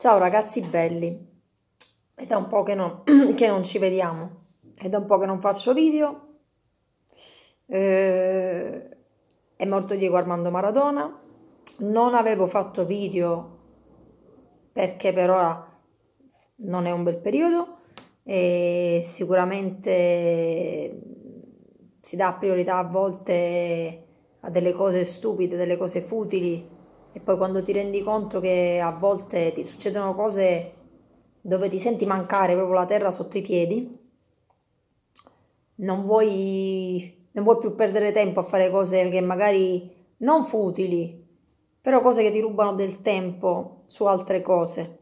Ciao ragazzi belli, è da un po' che non, che non, ci vediamo, è da un po' che non faccio video, eh, è morto Diego Armando Maradona, non avevo fatto video perché per ora non è un bel periodo e sicuramente si dà priorità a volte a delle cose stupide, delle cose futili e poi quando ti rendi conto che a volte ti succedono cose dove ti senti mancare proprio la terra sotto i piedi, non vuoi, non vuoi più perdere tempo a fare cose che magari non futili, però cose che ti rubano del tempo su altre cose.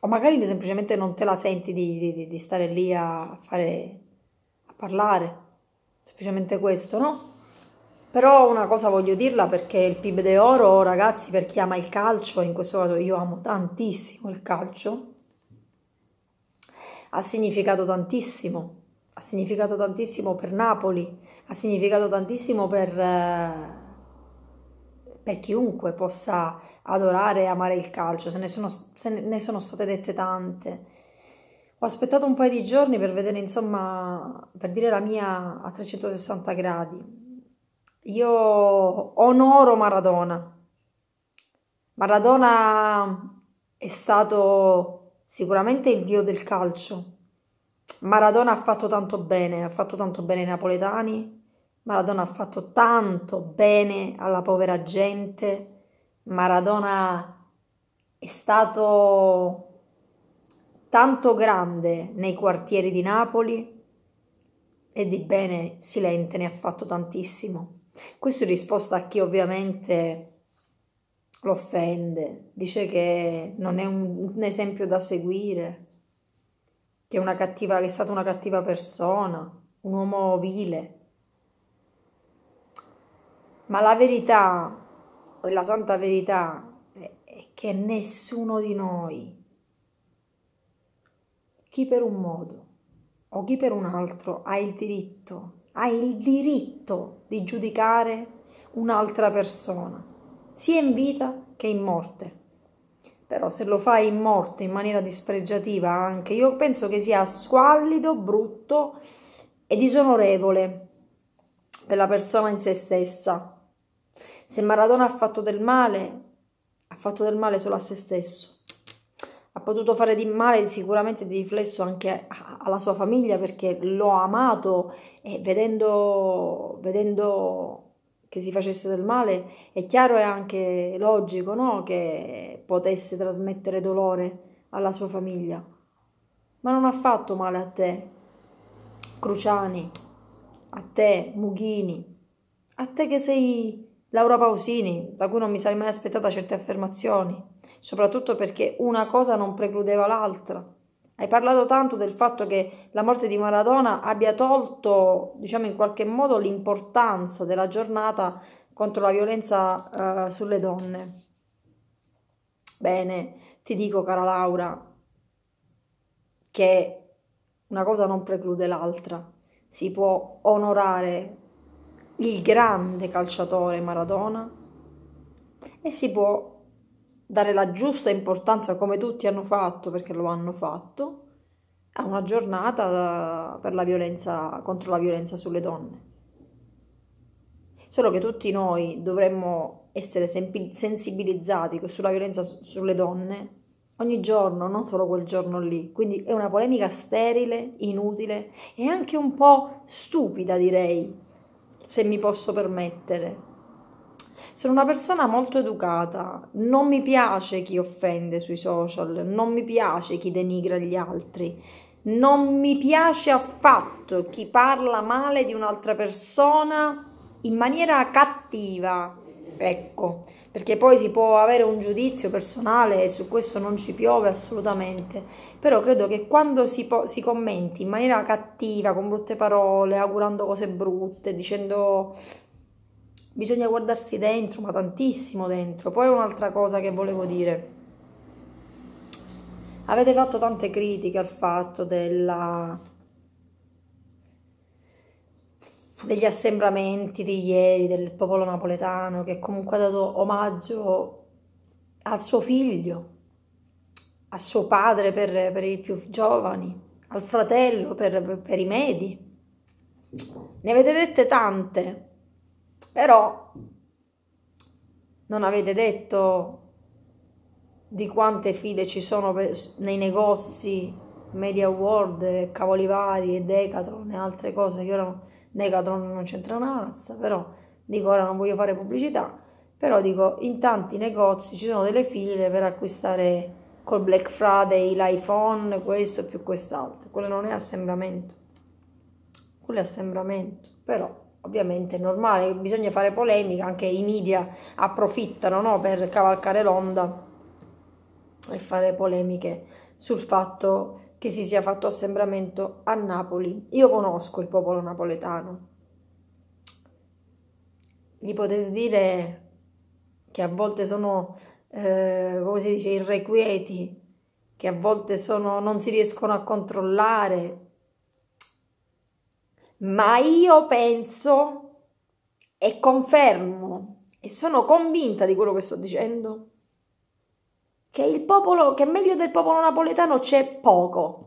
O magari semplicemente non te la senti di, di, di stare lì a, fare, a parlare, semplicemente questo, no? Però una cosa voglio dirla perché il PIB de oro, ragazzi, per chi ama il calcio, e in questo caso io amo tantissimo il calcio, ha significato tantissimo, ha significato tantissimo per Napoli, ha significato tantissimo per, eh, per chiunque possa adorare e amare il calcio, se ne, sono, se ne sono state dette tante. Ho aspettato un paio di giorni per vedere, insomma, per dire la mia a 360 gradi, io onoro Maradona. Maradona è stato sicuramente il dio del calcio. Maradona ha fatto tanto bene, ha fatto tanto bene ai napoletani, Maradona ha fatto tanto bene alla povera gente, Maradona è stato tanto grande nei quartieri di Napoli e di bene Silente ne ha fatto tantissimo. Questo in risposta a chi ovviamente lo offende, dice che non è un, un esempio da seguire, che è, cattiva, che è stata una cattiva persona, un uomo vile. Ma la verità, la santa verità, è che nessuno di noi, chi per un modo o chi per un altro, ha il diritto hai il diritto di giudicare un'altra persona, sia in vita che in morte. Però se lo fai in morte in maniera dispregiativa anche, io penso che sia squallido, brutto e disonorevole per la persona in se stessa. Se Maradona ha fatto del male, ha fatto del male solo a se stesso potuto fare di male sicuramente di riflesso anche alla sua famiglia perché l'ho amato e vedendo, vedendo che si facesse del male è chiaro e anche logico no? che potesse trasmettere dolore alla sua famiglia. Ma non ha fatto male a te, Cruciani, a te, Mughini, a te che sei Laura Pausini, da cui non mi sarei mai aspettata certe affermazioni soprattutto perché una cosa non precludeva l'altra. Hai parlato tanto del fatto che la morte di Maradona abbia tolto, diciamo in qualche modo, l'importanza della giornata contro la violenza eh, sulle donne. Bene, ti dico cara Laura che una cosa non preclude l'altra. Si può onorare il grande calciatore Maradona e si può dare la giusta importanza come tutti hanno fatto perché lo hanno fatto a una giornata per la violenza contro la violenza sulle donne. Solo che tutti noi dovremmo essere sensibilizzati sulla violenza sulle donne ogni giorno, non solo quel giorno lì. Quindi è una polemica sterile, inutile e anche un po' stupida, direi, se mi posso permettere. Sono una persona molto educata, non mi piace chi offende sui social, non mi piace chi denigra gli altri, non mi piace affatto chi parla male di un'altra persona in maniera cattiva. Ecco, perché poi si può avere un giudizio personale e su questo non ci piove assolutamente, però credo che quando si, si commenti in maniera cattiva, con brutte parole, augurando cose brutte, dicendo bisogna guardarsi dentro, ma tantissimo dentro. Poi un'altra cosa che volevo dire. Avete fatto tante critiche al fatto della... degli assembramenti di ieri del popolo napoletano che comunque ha dato omaggio al suo figlio, a suo padre per, per i più giovani, al fratello per, per i medi. Ne avete dette tante, però non avete detto di quante file ci sono nei negozi Media World, cavoli vari e Decathlon e altre cose che ora Decathlon non c'entra una mazza, però dico ora non voglio fare pubblicità, però dico in tanti negozi ci sono delle file per acquistare col Black Friday l'iPhone, questo più quest'altro, quello non è assembramento, quello è assembramento, però ovviamente è normale, bisogna fare polemica, anche i media approfittano no, per cavalcare l'onda e fare polemiche sul fatto che si sia fatto assembramento a Napoli. Io conosco il popolo napoletano. Gli potete dire che a volte sono, eh, come si dice, irrequieti, che a volte sono, non si riescono a controllare, ma io penso e confermo e sono convinta di quello che sto dicendo, che il popolo, che meglio del popolo napoletano c'è poco.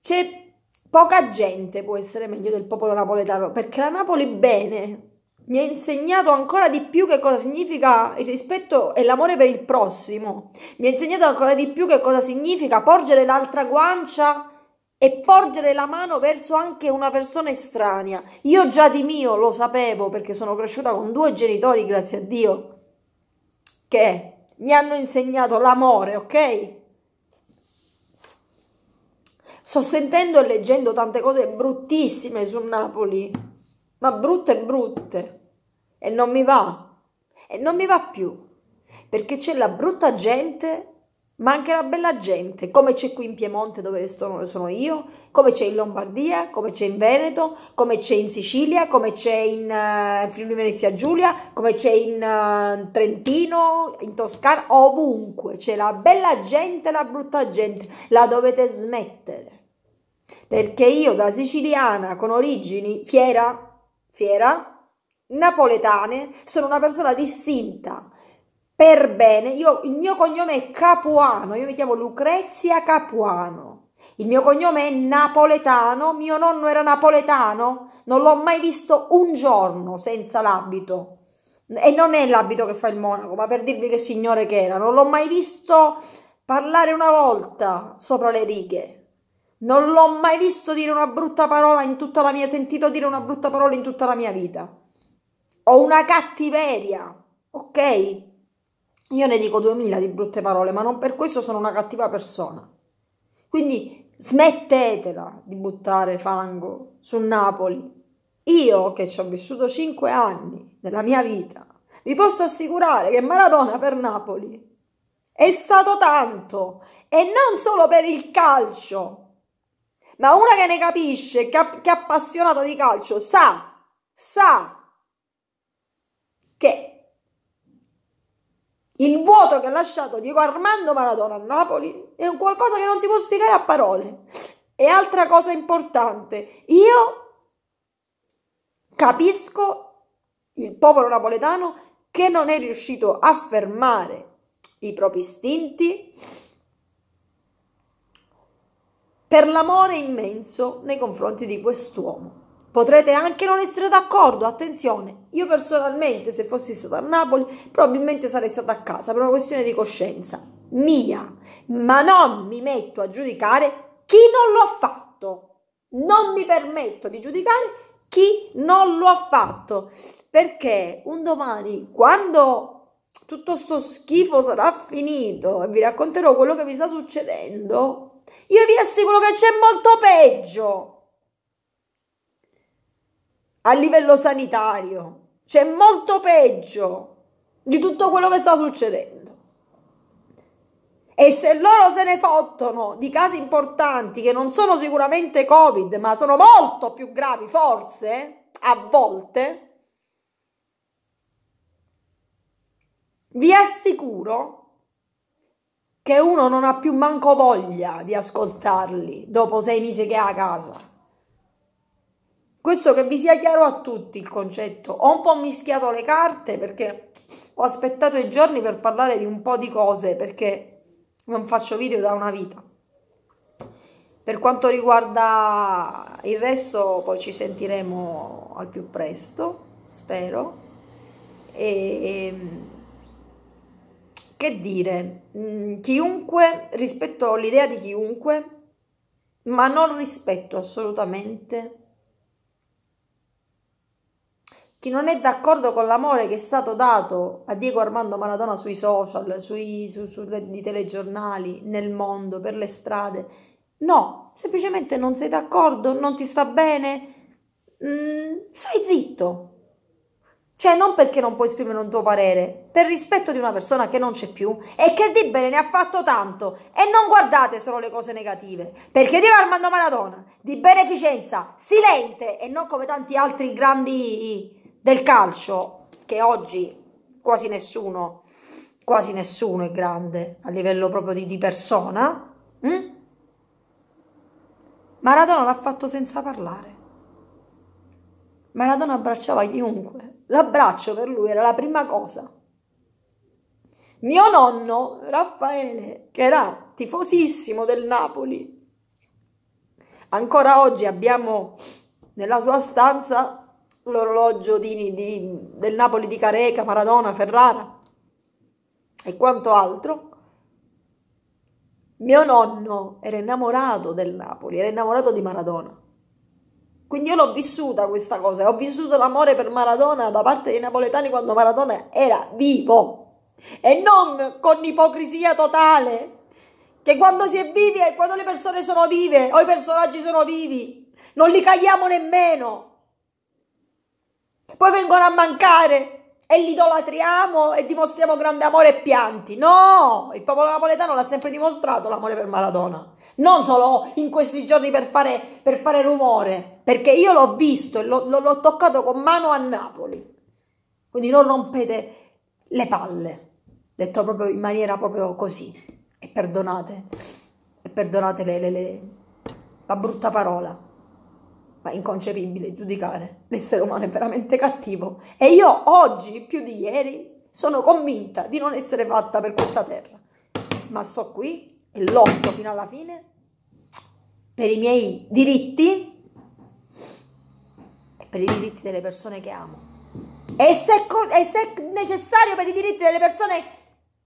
C'è poca gente può essere meglio del popolo napoletano, perché la Napoli bene mi ha insegnato ancora di più che cosa significa il rispetto e l'amore per il prossimo. Mi ha insegnato ancora di più che cosa significa porgere l'altra guancia e porgere la mano verso anche una persona estranea. Io già di mio lo sapevo perché sono cresciuta con due genitori, grazie a Dio, che mi hanno insegnato l'amore, ok? Sto sentendo e leggendo tante cose bruttissime su Napoli, ma brutte brutte, e non mi va, e non mi va più, perché c'è la brutta gente ma anche la bella gente, come c'è qui in Piemonte dove sono, sono io, come c'è in Lombardia, come c'è in Veneto, come c'è in Sicilia, come c'è in uh, Friuli Venezia Giulia, come c'è in uh, Trentino, in Toscana, ovunque c'è la bella gente e la brutta gente, la dovete smettere. Perché io da siciliana con origini fiera, fiera, napoletane, sono una persona distinta per bene. Io, il mio cognome è Capuano, io mi chiamo Lucrezia Capuano. Il mio cognome è napoletano, mio nonno era napoletano, non l'ho mai visto un giorno senza l'abito. E non è l'abito che fa il monaco, ma per dirvi che signore che era, non l'ho mai visto parlare una volta sopra le righe. Non l'ho mai visto dire una brutta parola in tutta la mia sentito dire una brutta parola in tutta la mia vita. Ho una cattiveria, ok? Io ne dico duemila di brutte parole, ma non per questo sono una cattiva persona. Quindi smettetela di buttare fango su Napoli. Io che ci ho vissuto cinque anni della mia vita, vi posso assicurare che Maradona per Napoli è stato tanto e non solo per il calcio. Ma una che ne capisce, che, che è appassionata di calcio, sa, sa che il vuoto che ha lasciato Diego Armando Maradona a Napoli è un qualcosa che non si può spiegare a parole. E altra cosa importante, io capisco il popolo napoletano che non è riuscito a fermare i propri istinti per l'amore immenso nei confronti di quest'uomo. Potrete anche non essere d'accordo, attenzione, io personalmente se fossi stata a Napoli probabilmente sarei stata a casa per una questione di coscienza mia, ma non mi metto a giudicare chi non lo ha fatto, non mi permetto di giudicare chi non lo ha fatto, perché un domani quando tutto sto schifo sarà finito e vi racconterò quello che mi sta succedendo, io vi assicuro che c'è molto peggio a livello sanitario. C'è molto peggio di tutto quello che sta succedendo. E se loro se ne fottono di casi importanti che non sono sicuramente Covid, ma sono molto più gravi, forse, a volte, vi assicuro che uno non ha più manco voglia di ascoltarli dopo sei mesi che è a casa. Questo che vi sia chiaro a tutti il concetto. Ho un po' mischiato le carte perché ho aspettato i giorni per parlare di un po' di cose perché non faccio video da una vita. Per quanto riguarda il resto, poi ci sentiremo al più presto, spero. E, ehm, che dire, mm, chiunque, rispetto l'idea di chiunque, ma non rispetto assolutamente chi non è d'accordo con l'amore che è stato dato a Diego Armando Maradona sui social, sui su, su, di telegiornali, nel mondo, per le strade. No, semplicemente non sei d'accordo, non ti sta bene. Mm, stai zitto. Cioè, non perché non puoi esprimere un tuo parere, per rispetto di una persona che non c'è più e che di bene ne ha fatto tanto. E non guardate solo le cose negative, perché Diego Armando Maradona, di beneficenza, silente e non come tanti altri grandi del calcio, che oggi quasi nessuno, quasi nessuno è grande a livello proprio di, di persona, mh? Mm? Maradona l'ha fatto senza parlare. Maradona abbracciava chiunque. L'abbraccio per lui era la prima cosa. Mio nonno Raffaele, che era tifosissimo del Napoli, ancora oggi abbiamo nella sua stanza l'orologio di, di, del Napoli di Careca, Maradona, Ferrara e quanto altro. Mio nonno era innamorato del Napoli, era innamorato di Maradona. Quindi io l'ho vissuta questa cosa, ho vissuto l'amore per Maradona da parte dei napoletani quando Maradona era vivo e non con ipocrisia totale che quando si è vivi e quando le persone sono vive o i personaggi sono vivi non li caghiamo nemmeno poi vengono a mancare e li idolatriamo e dimostriamo grande amore e pianti. No, il popolo napoletano l'ha sempre dimostrato l'amore per Maradona, non solo in questi giorni per fare, per fare rumore, perché io l'ho visto e l'ho toccato con mano a Napoli. Quindi non rompete le palle, detto proprio in maniera proprio così, e perdonate, e perdonate le, le, le, la brutta parola ma inconcepibile giudicare l'essere umano è veramente cattivo e io oggi più di ieri sono convinta di non essere fatta per questa terra ma sto qui e lotto fino alla fine per i miei diritti e per i diritti delle persone che amo e se, e se è necessario per i diritti delle persone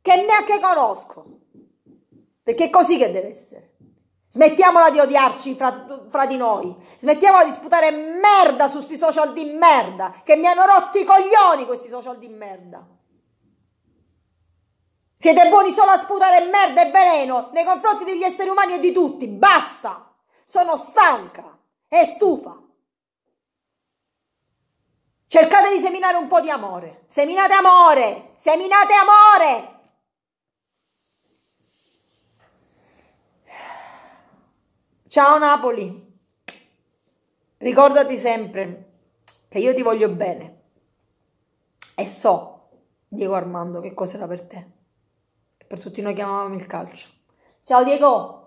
che neanche conosco perché è così che deve essere Smettiamola di odiarci fra, fra, di noi. Smettiamola di sputare merda su sti social di merda. Che mi hanno rotti i coglioni questi social di merda. Siete buoni solo a sputare merda e veleno nei confronti degli esseri umani e di tutti. Basta! Sono stanca e stufa. Cercate di seminare un po' di amore. Seminate amore! Seminate amore! Ciao Napoli, ricordati sempre che io ti voglio bene e so, Diego Armando, che cos'era per te. Per tutti noi chiamavamo il calcio. Ciao Diego!